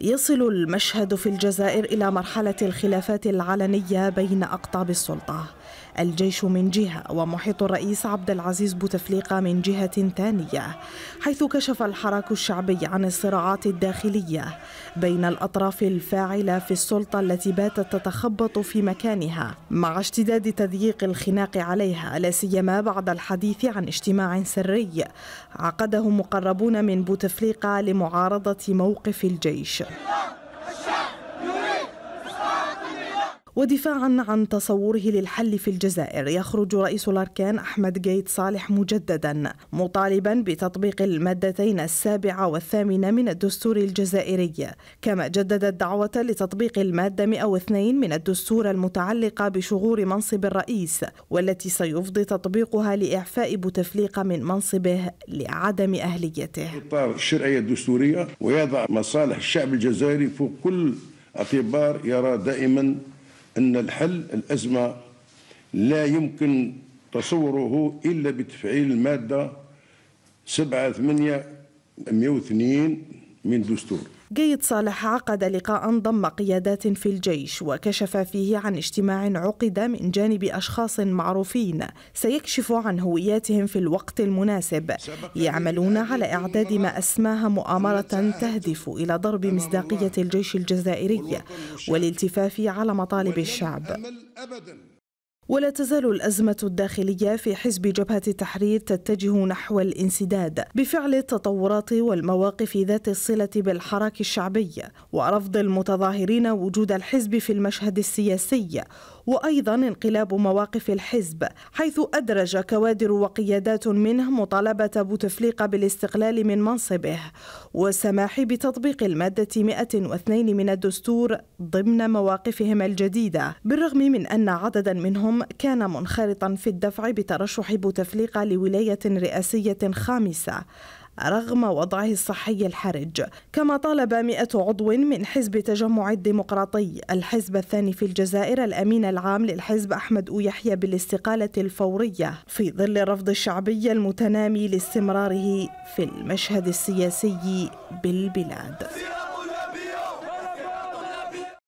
يصل المشهد في الجزائر إلى مرحلة الخلافات العلنية بين أقطاب السلطة الجيش من جهة ومحيط الرئيس عبد العزيز بوتفليقة من جهة ثانية حيث كشف الحراك الشعبي عن الصراعات الداخلية بين الأطراف الفاعلة في السلطة التي باتت تتخبط في مكانها مع اشتداد تضييق الخناق عليها لا سيما بعد الحديث عن اجتماع سري عقده مقربون من بوتفليقة لمعارضة موقف الجيش ودفاعا عن تصوره للحل في الجزائر يخرج رئيس الأركان أحمد جيت صالح مجددا مطالبا بتطبيق المادتين السابعة والثامنة من الدستور الجزائري كما جدد الدعوة لتطبيق المادة 102 من الدستور المتعلقة بشغور منصب الرئيس والتي سيفضي تطبيقها لإعفاء بوتفليقة من منصبه لعدم أهليته الشرعية الدستورية ويضع مصالح الشعب الجزائري فوق كل اعتبار يرى دائما أن الحل الأزمة لا يمكن تصوره إلا بتفعيل المادة 7 8 102 من دستور جيد صالح عقد لقاء ضم قيادات في الجيش وكشف فيه عن اجتماع عقد من جانب أشخاص معروفين سيكشف عن هوياتهم في الوقت المناسب يعملون على إعداد ما أسماها مؤامرة تهدف إلى ضرب مصداقية الجيش الجزائري والالتفاف على مطالب الشعب ولا تزال الأزمة الداخلية في حزب جبهة التحرير تتجه نحو الانسداد بفعل التطورات والمواقف ذات الصلة بالحراك الشعبي ورفض المتظاهرين وجود الحزب في المشهد السياسي وأيضا انقلاب مواقف الحزب حيث أدرج كوادر وقيادات منه مطالبة بوتفليقة بالاستقلال من منصبه والسماح بتطبيق المادة 102 من الدستور ضمن مواقفهم الجديدة بالرغم من أن عددا منهم اليوم كان منخرطا في الدفع بترشح بوتفليقة لولاية رئاسية خامسة رغم وضعه الصحي الحرج كما طالب مئة عضو من حزب تجمع الديمقراطي الحزب الثاني في الجزائر الأمين العام للحزب أحمد يحيى بالاستقالة الفورية في ظل الرفض الشعبي المتنامي لاستمراره في المشهد السياسي بالبلاد